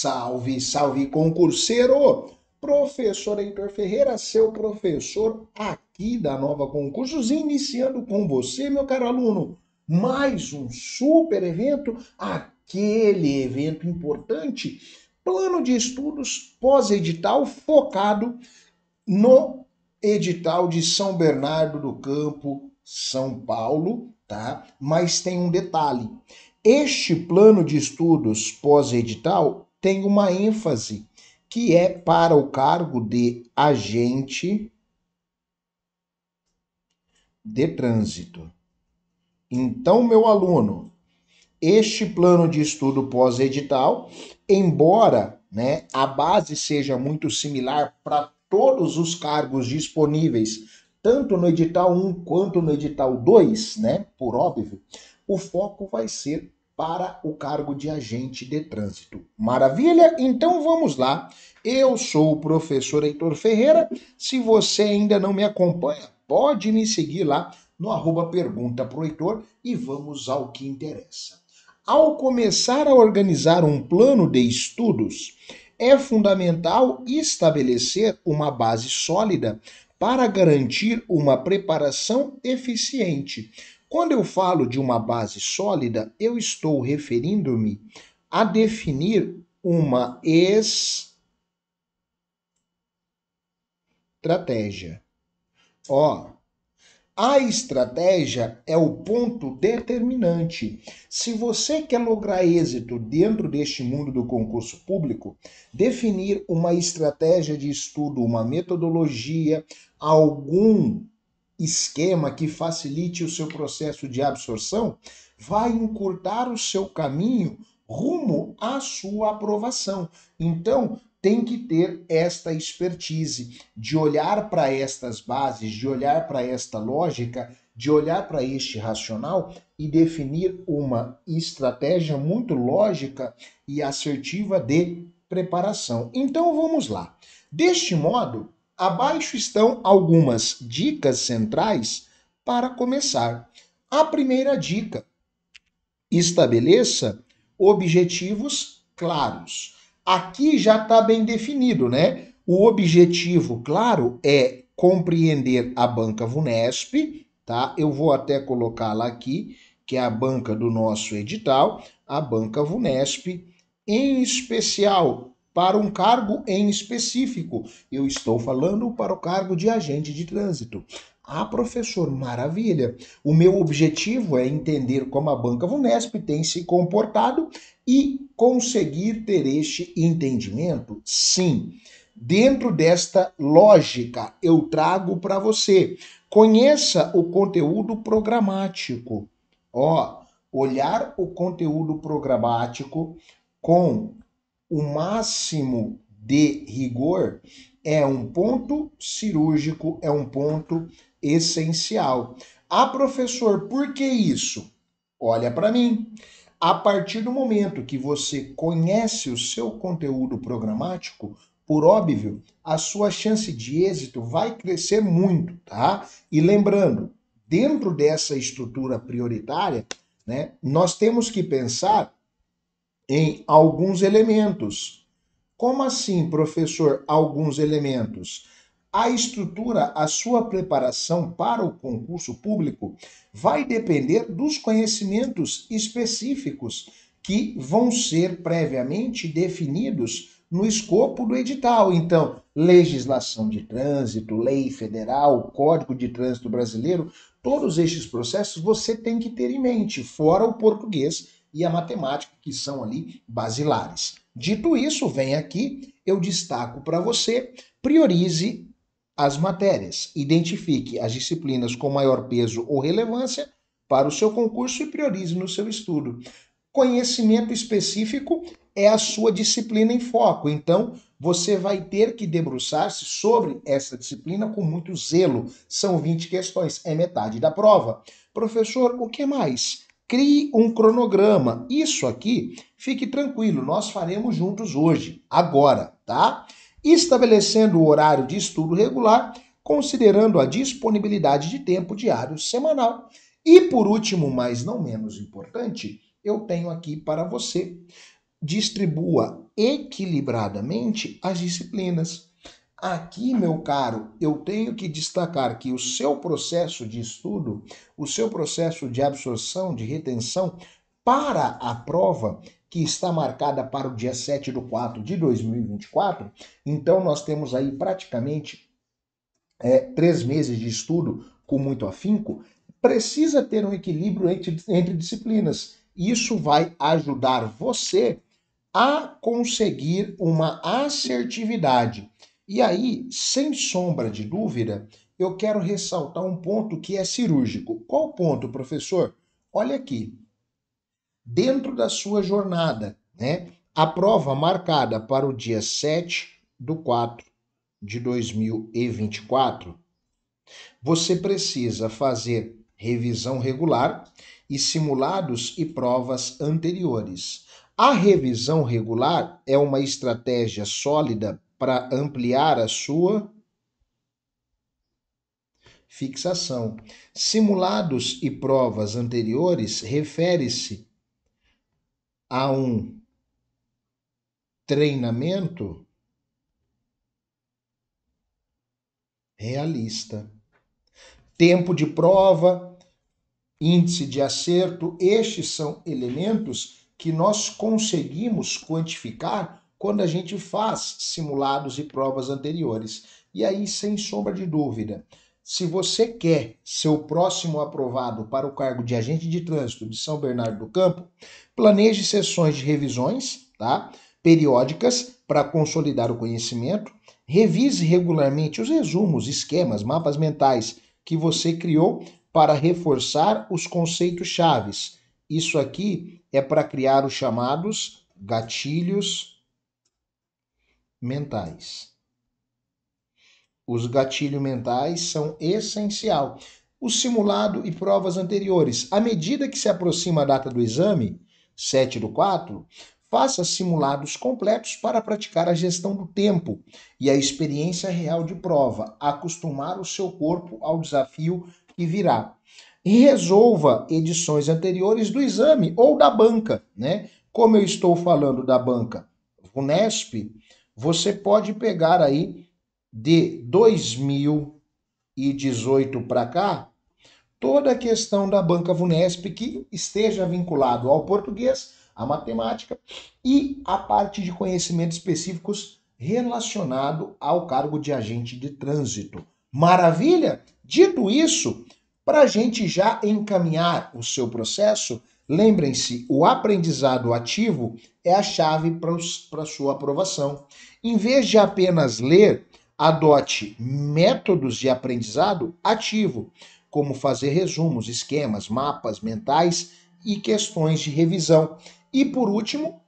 Salve, salve concurseiro! Professor Heitor Ferreira, seu professor aqui da Nova Concursos, iniciando com você, meu caro aluno, mais um super evento, aquele evento importante, plano de estudos pós-edital focado no edital de São Bernardo do Campo, São Paulo, tá? Mas tem um detalhe. Este plano de estudos pós-edital tem uma ênfase que é para o cargo de agente de trânsito. Então, meu aluno, este plano de estudo pós-edital, embora né, a base seja muito similar para todos os cargos disponíveis, tanto no edital 1 quanto no edital 2, né, por óbvio, o foco vai ser para o cargo de agente de trânsito. Maravilha? Então vamos lá. Eu sou o professor Heitor Ferreira. Se você ainda não me acompanha, pode me seguir lá no arroba pergunta pro Heitor e vamos ao que interessa. Ao começar a organizar um plano de estudos, é fundamental estabelecer uma base sólida para garantir uma preparação eficiente, quando eu falo de uma base sólida, eu estou referindo-me a definir uma estratégia. Ó, a estratégia é o ponto determinante. Se você quer lograr êxito dentro deste mundo do concurso público, definir uma estratégia de estudo, uma metodologia, algum esquema que facilite o seu processo de absorção, vai encurtar o seu caminho rumo à sua aprovação. Então, tem que ter esta expertise de olhar para estas bases, de olhar para esta lógica, de olhar para este racional e definir uma estratégia muito lógica e assertiva de preparação. Então vamos lá. Deste modo, Abaixo estão algumas dicas centrais para começar. A primeira dica: estabeleça objetivos claros. Aqui já está bem definido, né? O objetivo, claro, é compreender a banca Vunesp, tá? Eu vou até colocá-la aqui, que é a banca do nosso edital, a banca Vunesp, em especial para um cargo em específico. Eu estou falando para o cargo de agente de trânsito. Ah, professor, maravilha. O meu objetivo é entender como a Banca Vunesp tem se comportado e conseguir ter este entendimento? Sim. Dentro desta lógica, eu trago para você. Conheça o conteúdo programático. Ó, olhar o conteúdo programático com o máximo de rigor é um ponto cirúrgico, é um ponto essencial. Ah, professor, por que isso? Olha para mim. A partir do momento que você conhece o seu conteúdo programático, por óbvio, a sua chance de êxito vai crescer muito, tá? E lembrando, dentro dessa estrutura prioritária, né, nós temos que pensar em alguns elementos. Como assim, professor, alguns elementos? A estrutura, a sua preparação para o concurso público vai depender dos conhecimentos específicos que vão ser previamente definidos no escopo do edital. Então, legislação de trânsito, lei federal, Código de Trânsito Brasileiro, todos estes processos você tem que ter em mente, fora o português e a matemática, que são ali basilares. Dito isso, vem aqui, eu destaco para você, priorize as matérias, identifique as disciplinas com maior peso ou relevância para o seu concurso e priorize no seu estudo. Conhecimento específico é a sua disciplina em foco, então você vai ter que debruçar-se sobre essa disciplina com muito zelo. São 20 questões, é metade da prova. Professor, o que mais? Crie um cronograma. Isso aqui, fique tranquilo, nós faremos juntos hoje, agora, tá? Estabelecendo o horário de estudo regular, considerando a disponibilidade de tempo diário semanal. E por último, mas não menos importante, eu tenho aqui para você distribua equilibradamente as disciplinas. Aqui, meu caro, eu tenho que destacar que o seu processo de estudo, o seu processo de absorção, de retenção para a prova que está marcada para o dia 7 de 4 de 2024, então nós temos aí praticamente é, três meses de estudo com muito afinco, precisa ter um equilíbrio entre, entre disciplinas. Isso vai ajudar você a conseguir uma assertividade e aí, sem sombra de dúvida, eu quero ressaltar um ponto que é cirúrgico. Qual ponto, professor? Olha aqui. Dentro da sua jornada, né? A prova marcada para o dia 7 do 4 de 2024, você precisa fazer revisão regular e simulados e provas anteriores. A revisão regular é uma estratégia sólida para ampliar a sua fixação. Simulados e provas anteriores refere-se a um treinamento realista. Tempo de prova, índice de acerto, estes são elementos que nós conseguimos quantificar quando a gente faz simulados e provas anteriores. E aí, sem sombra de dúvida, se você quer ser o próximo aprovado para o cargo de agente de trânsito de São Bernardo do Campo, planeje sessões de revisões, tá? Periódicas para consolidar o conhecimento, revise regularmente os resumos, esquemas, mapas mentais que você criou para reforçar os conceitos chaves. Isso aqui é para criar os chamados gatilhos mentais. Os gatilhos mentais são essencial. O simulado e provas anteriores. À medida que se aproxima a data do exame, 7 do 4, faça simulados completos para praticar a gestão do tempo e a experiência real de prova, acostumar o seu corpo ao desafio que virá. E resolva edições anteriores do exame ou da banca, né? Como eu estou falando da banca VUNESP, você pode pegar aí de 2018 para cá toda a questão da banca Vunesp que esteja vinculado ao português, à matemática e à parte de conhecimentos específicos relacionado ao cargo de agente de trânsito. Maravilha? Dito isso, para a gente já encaminhar o seu processo, Lembrem-se, o aprendizado ativo é a chave para sua aprovação. Em vez de apenas ler, adote métodos de aprendizado ativo, como fazer resumos, esquemas, mapas mentais e questões de revisão. E por último,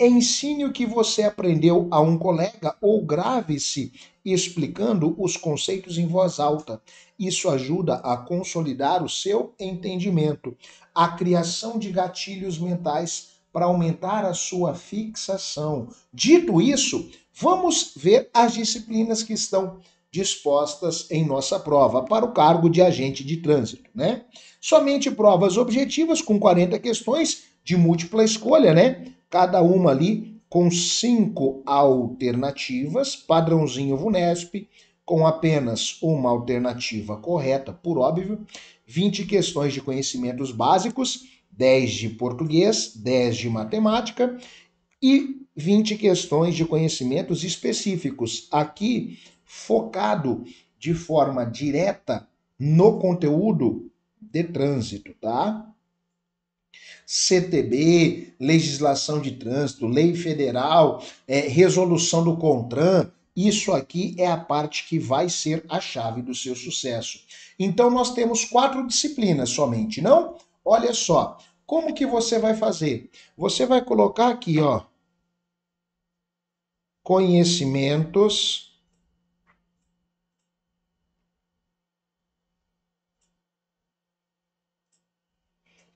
ensine o que você aprendeu a um colega ou grave-se explicando os conceitos em voz alta. Isso ajuda a consolidar o seu entendimento a criação de gatilhos mentais para aumentar a sua fixação. Dito isso, vamos ver as disciplinas que estão dispostas em nossa prova para o cargo de agente de trânsito, né? Somente provas objetivas com 40 questões de múltipla escolha, né? Cada uma ali com cinco alternativas, padrãozinho VUNESP, com apenas uma alternativa correta, por óbvio, 20 questões de conhecimentos básicos, 10 de português, 10 de matemática e 20 questões de conhecimentos específicos. Aqui focado de forma direta no conteúdo de trânsito, tá? CTB, legislação de trânsito, lei federal, é, resolução do CONTRAN, isso aqui é a parte que vai ser a chave do seu sucesso. Então nós temos quatro disciplinas somente, não? Olha só, como que você vai fazer? Você vai colocar aqui, ó, conhecimentos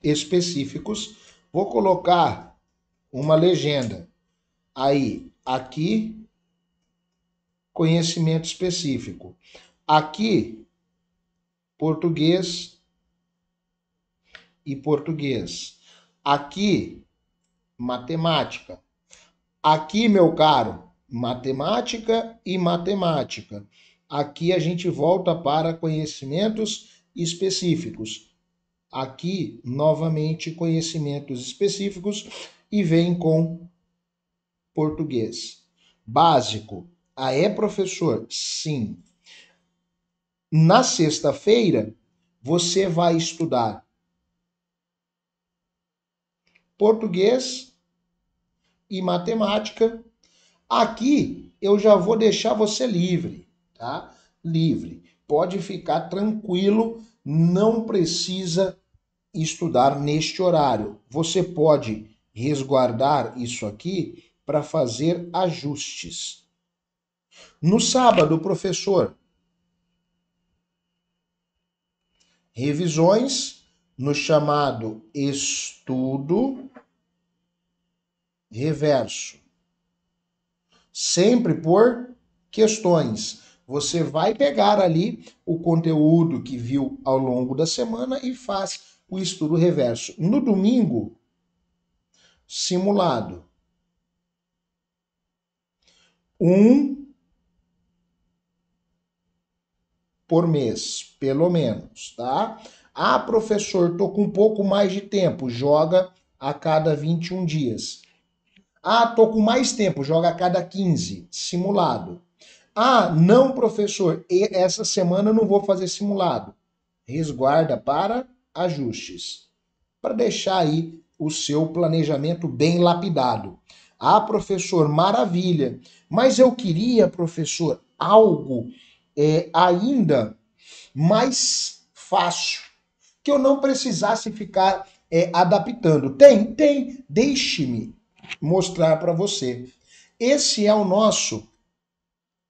específicos. Vou colocar uma legenda aí, aqui conhecimento específico. Aqui, português e português. Aqui, matemática. Aqui, meu caro, matemática e matemática. Aqui a gente volta para conhecimentos específicos. Aqui, novamente, conhecimentos específicos e vem com português. Básico, ah, é, professor? Sim. Na sexta-feira, você vai estudar português e matemática. Aqui eu já vou deixar você livre, tá? Livre. Pode ficar tranquilo, não precisa estudar neste horário. Você pode resguardar isso aqui para fazer ajustes. No sábado, professor. Revisões no chamado estudo reverso. Sempre por questões. Você vai pegar ali o conteúdo que viu ao longo da semana e faz o estudo reverso. No domingo, simulado. Um por mês, pelo menos, tá? Ah, professor, tô com um pouco mais de tempo, joga a cada 21 dias. Ah, tô com mais tempo, joga a cada 15, simulado. Ah, não, professor, essa semana eu não vou fazer simulado. Resguarda para ajustes, para deixar aí o seu planejamento bem lapidado. Ah, professor, maravilha, mas eu queria, professor, algo é, ainda mais fácil, que eu não precisasse ficar é, adaptando. Tem, tem, deixe-me mostrar para você. Esse é o nosso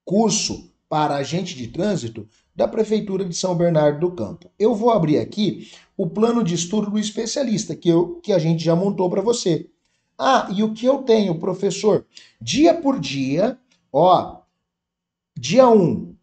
curso para agente de trânsito da Prefeitura de São Bernardo do Campo. Eu vou abrir aqui o plano de estudo do especialista que, eu, que a gente já montou para você. Ah, e o que eu tenho, professor? Dia por dia, ó, dia 1, um,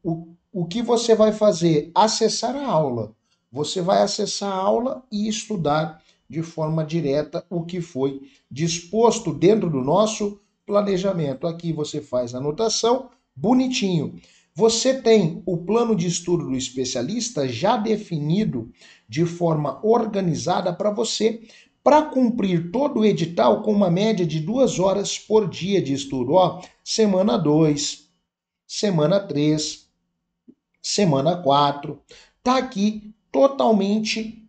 o que você vai fazer? Acessar a aula. Você vai acessar a aula e estudar de forma direta o que foi disposto dentro do nosso planejamento. Aqui você faz a anotação, bonitinho. Você tem o plano de estudo do especialista já definido de forma organizada para você, para cumprir todo o edital com uma média de duas horas por dia de estudo. Ó, semana 2, semana 3, semana 4. Tá aqui totalmente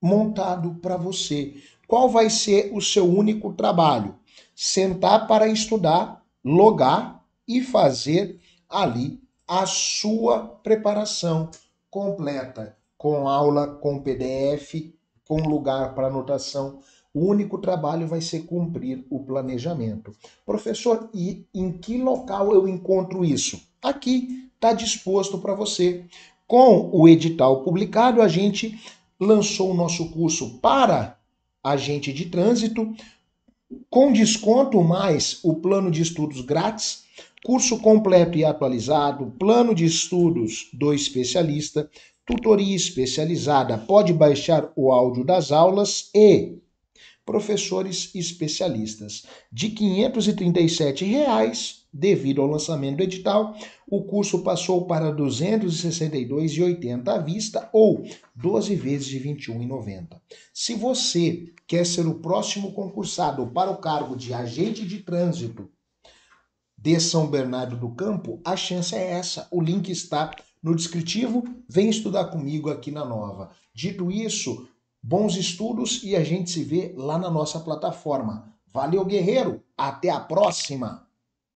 montado para você. Qual vai ser o seu único trabalho? Sentar para estudar, logar e fazer ali a sua preparação completa, com aula, com PDF, com lugar para anotação. O único trabalho vai ser cumprir o planejamento. Professor, e em que local eu encontro isso? Aqui está disposto para você. Com o edital publicado, a gente lançou o nosso curso para agente de trânsito, com desconto mais o plano de estudos grátis, curso completo e atualizado, plano de estudos do especialista, tutoria especializada. Pode baixar o áudio das aulas e professores especialistas de R$ 537 reais Devido ao lançamento do edital, o curso passou para R$ 262,80 à vista ou 12 vezes de R$ 21,90. Se você quer ser o próximo concursado para o cargo de agente de trânsito de São Bernardo do Campo, a chance é essa. O link está no descritivo. Vem estudar comigo aqui na Nova. Dito isso, bons estudos e a gente se vê lá na nossa plataforma. Valeu, guerreiro! Até a próxima!